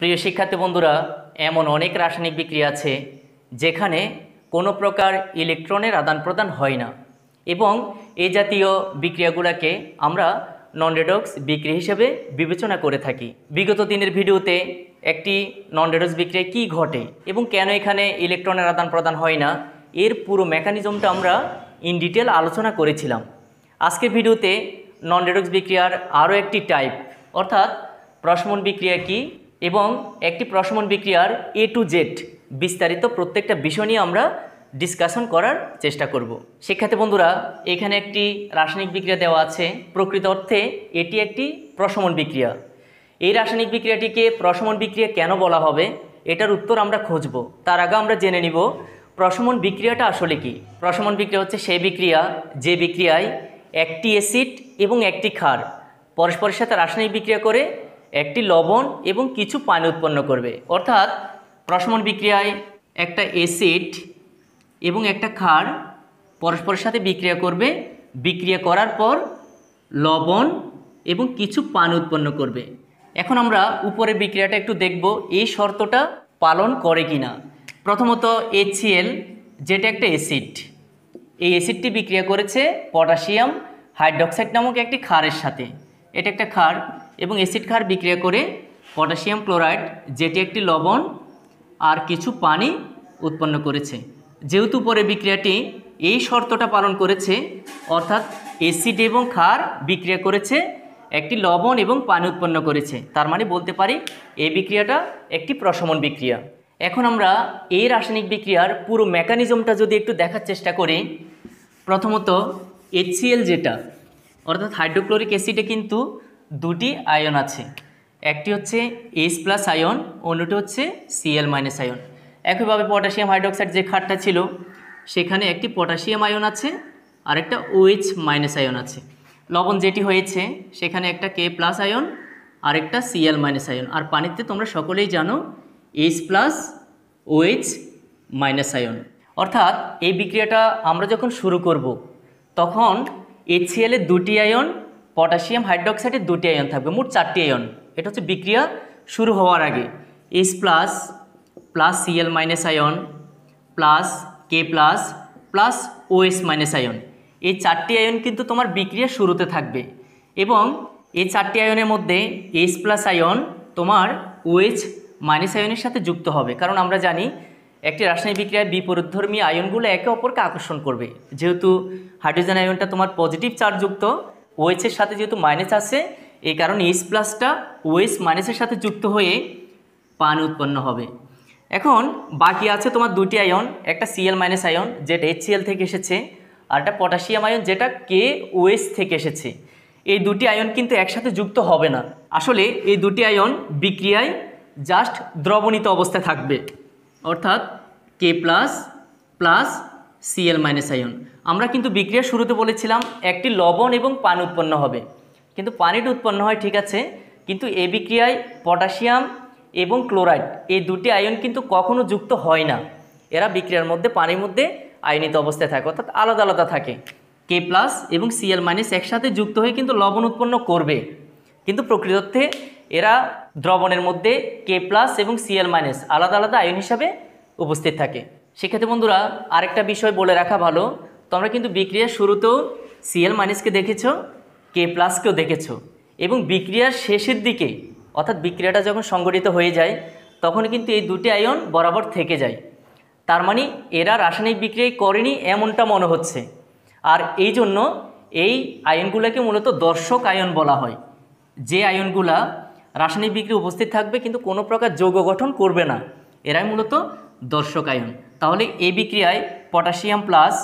প্রিয় শিক্ষার্থী বন্ধুরা এমন অনেক রাসায়নিক বিক্রিয়া আছে যেখানে কোনো প্রকার ইলেকট্রনের আদান প্রদান হয় না এবং এই জাতীয় বিক্রিয়াগুলোকে আমরা নন রেডক্স বিক্রি হিসেবে বিবেচনা করে থাকি বিগত দিনের ভিডিওতে একটি নন রেডক্স বিক্রিয়া কী ঘটে এবং কেন এখানে ইলেকট্রনের আদান প্রদান হয় না এর পুরো মেকানিজমটা আমরা ইন ডিটেল আলোচনা করেছিলাম আজকের ভিডিওতে নন রেডক্স বিক্রিয়ার আরও একটি টাইপ অর্থাৎ প্রশমন বিক্রিয়া কি এবং একটি প্রশমন বিক্রিয়ার এ টু জেড বিস্তারিত প্রত্যেকটা বিষয় নিয়ে আমরা ডিসকাশন করার চেষ্টা করব সেক্ষেত্রে বন্ধুরা এখানে একটি রাসায়নিক বিক্রিয়া দেওয়া আছে প্রকৃত অর্থে এটি একটি প্রশমন বিক্রিয়া এই রাসায়নিক বিক্রিয়াটিকে প্রশমন বিক্রিয়া কেন বলা হবে এটার উত্তর আমরা খুঁজব তার আগে আমরা জেনে নিব প্রশমন বিক্রিয়াটা আসলে কি প্রশমন বিক্রিয়া হচ্ছে সেই বিক্রিয়া যে বিক্রিয়ায় একটি অ্যাসিড এবং একটি ক্ষার পরস্পরের সাথে রাসায়নিক বিক্রিয়া করে একটি লবণ এবং কিছু পানি উৎপন্ন করবে অর্থাৎ প্রশমন বিক্রিয়ায় একটা এসিড এবং একটা ক্ষার পরস্পরের সাথে বিক্রিয়া করবে বিক্রিয়া করার পর লবণ এবং কিছু পানি উৎপন্ন করবে এখন আমরা উপরে বিক্রিয়াটা একটু দেখব এই শর্তটা পালন করে কি না প্রথমত এচিএল যেটা একটা এসিড এই অ্যাসিডটি বিক্রিয়া করেছে পটাশিয়াম হাইড্রক্সাইড নামক একটি ক্ষারের সাথে এটা একটা ক্ষার এবং অ্যাসিড ক্ষার বিক্রিয়া করে পটাশিয়াম ক্লোরাইড যেটি একটি লবণ আর কিছু পানি উৎপন্ন করেছে যেহেতু পরে বিক্রিয়াটি এই শর্তটা পালন করেছে অর্থাৎ অ্যাসিড এবং ক্ষার বিক্রিয়া করেছে একটি লবণ এবং পানি উৎপন্ন করেছে তার মানে বলতে পারি এই বিক্রিয়াটা একটি প্রশমন বিক্রিয়া এখন আমরা এই রাসায়নিক বিক্রিয়ার পুরো মেকানিজমটা যদি একটু দেখার চেষ্টা করি প্রথমত এইচসিএল যেটা অর্থাৎ হাইড্রোক্লোরিক অ্যাসিডে কিন্তু দুটি আয়ন আছে একটি হচ্ছে এইচ প্লাস আয়ন অন্যটি হচ্ছে সিএল মাইনাস আয়ন একইভাবে পটাশিয়াম হাইড্রোক্সাইড যে খাটটা ছিল সেখানে একটি পটাশিয়াম আয়ন আছে আর একটা ওএইচ মাইনাস আয়ন আছে লবণ যেটি হয়েছে সেখানে একটা কে প্লাস আয়ন আর একটা সিএল মাইনাস আয়ন আর পানিতে তোমরা সকলেই জানো H plus OH minus ion অর্থাৎ এই বিক্রিয়াটা আমরা যখন শুরু করব তখন এইচসিএলের দুটি আয়ন পটাশিয়াম হাইড্রোক্সাইডের দুটি আয়ন থাকবে মোট চারটি আয়ন এটা হচ্ছে বিক্রিয়া শুরু হওয়ার আগে S plus plus CL minus ion plus K plus plus OS minus ion এই চারটি আয়ন কিন্তু তোমার বিক্রিয়া শুরুতে থাকবে এবং এই চারটি আয়নের মধ্যে এস প্লাস আয়ন তোমার ওএইচ মাইনাস আয়নের সাথে যুক্ত হবে কারণ আমরা জানি একটি রাসায়নিক বিক্রিয়ায় বিপরীতধর্মী আয়নগুলো একে অপরকে আকর্ষণ করবে যেহেতু হাইড্রোজেন আয়নটা তোমার পজিটিভ চার্জযুক্ত ওয়েসের সাথে যেহেতু মাইনাস আছে এই কারণে এইচ প্লাসটা ওএস মাইনাসের সাথে যুক্ত হয়ে পানি উৎপন্ন হবে এখন বাকি আছে তোমার দুটি আয়ন একটা সিএল মাইনাস আয়ন যেটা এইচসিএল থেকে এসেছে আর একটা পটাশিয়াম আয়ন যেটা কে ওএস থেকে এসেছে এই দুটি আয়ন কিন্তু একসাথে যুক্ত হবে না আসলে এই দুটি আয়ন বিক্রিয়ায় জাস্ট দ্রবণিত অবস্থায় থাকবে অর্থাৎ K plus plus CL minus ion আমরা কিন্তু বিক্রিয়ার শুরুতে বলেছিলাম একটি লবণ এবং পান উৎপন্ন হবে কিন্তু পানিটা উৎপন্ন হয় ঠিক আছে কিন্তু এ বিক্রিয়ায় পটাশিয়াম এবং ক্লোরাইড এই দুটি আয়ন কিন্তু কখনো যুক্ত হয় না এরা বিক্রিয়ার মধ্যে পানির মধ্যে আয়নিত অবস্থায় থাকে অর্থাৎ আলাদা আলাদা থাকে কে প্লাস এবং সিএল মাইনাস একসাথে যুক্ত হয়ে কিন্তু লবণ উৎপন্ন করবে কিন্তু অর্থে এরা দ্রবণের মধ্যে কে প্লাস এবং সিএল মাইনাস আলাদা আলাদা আয়ন হিসাবে উপস্থিত থাকে সেক্ষেত্রে বন্ধুরা আরেকটা বিষয় বলে রাখা ভালো তোমরা কিন্তু বিক্রিয়ার শুরুতেও সিএল মাইনাসকে দেখেছ কে প্লাসকেও দেখেছ এবং বিক্রিয়ার শেষের দিকে অর্থাৎ বিক্রিয়াটা যখন সংগঠিত হয়ে যায় তখন কিন্তু এই দুটি আয়ন বরাবর থেকে যায় তার মানে এরা রাসায়নিক বিক্রিয়া করেনি এমনটা মনে হচ্ছে আর এই জন্য এই আয়নগুলোকে মূলত দর্শক আয়ন বলা হয় যে আয়নগুলা রাসায়নিক বিক্রিয়া উপস্থিত থাকবে কিন্তু কোনো প্রকার যৌগ গঠন করবে না এরাই মূলত দর্শক আয়ন তাহলে এই বিক্রিয়ায় পটাশিয়াম প্লাস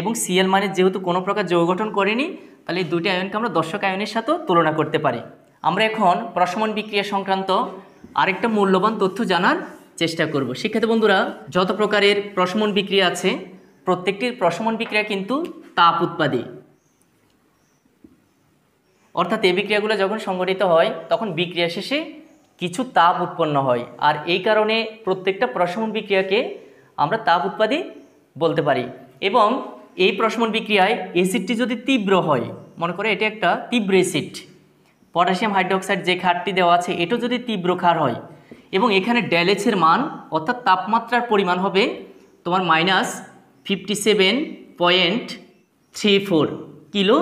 এবং সিএল মানে যেহেতু কোনো প্রকার যোগ গঠন করেনি তাহলে এই দুটি আয়নকে আমরা দর্শক আয়নের সাথেও তুলনা করতে পারি আমরা এখন প্রশমন বিক্রিয়া সংক্রান্ত আরেকটা মূল্যবান তথ্য জানার চেষ্টা করব শিক্ষার্থী বন্ধুরা যত প্রকারের প্রশমন বিক্রিয়া আছে প্রত্যেকটির প্রশমন বিক্রিয়া কিন্তু তাপ উৎপাদী অর্থাৎ এই বিক্রিয়াগুলো যখন সংগঠিত হয় তখন বিক্রিয়া শেষে কিছু তাপ উৎপন্ন হয় আর এই কারণে প্রত্যেকটা প্রশমন বিক্রিয়াকে আমরা তাপ উৎপাদী বলতে পারি এবং এই প্রশমন বিক্রিয়ায় অ্যাসিডটি যদি তীব্র হয় মনে করে এটা একটা তীব্র অ্যাসিড পটাশিয়াম হাইড্রোক্সাইড যে খারটি দেওয়া আছে এটা যদি তীব্র খার হয় এবং এখানে ড্যালেসের মান অর্থাৎ তাপমাত্রার পরিমাণ হবে তোমার minus fifty seven point three four kilo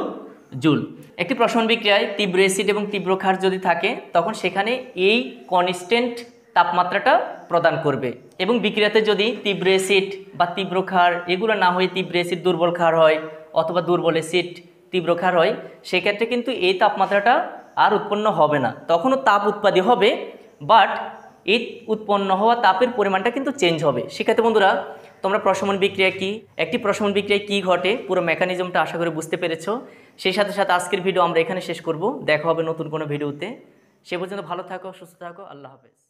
joule একটি প্রশ্ন বিক্রিয়ায় তীব্র অ্যাসিড এবং তীব্র খার যদি থাকে তখন সেখানে এই কনস্ট্যান্ট তাপমাত্রাটা প্রদান করবে এবং বিক্রিয়াতে যদি তীব্র এসিড বা তীব্র ক্ষার এগুলো না হয়ে তীব্র এসিড দুর্বল ক্ষার হয় অথবা দুর্বল এসিড তীব্র ক্ষার হয় সেক্ষেত্রে কিন্তু এই তাপমাত্রাটা আর উৎপন্ন হবে না তখনও তাপ উৎপাদি হবে বাট এই উৎপন্ন হওয়া তাপের পরিমাণটা কিন্তু চেঞ্জ হবে সেক্ষেত্রে বন্ধুরা তোমরা প্রশমন বিক্রিয়া কি একটি প্রশমন বিক্রিয়া কি ঘটে পুরো মেকানিজমটা আশা করে বুঝতে পেরেছো সেই সাথে সাথে আজকের ভিডিও আমরা এখানে শেষ করব দেখা হবে নতুন কোনো ভিডিওতে সে পর্যন্ত ভালো থাকো সুস্থ থাকো আল্লাহ হাফেজ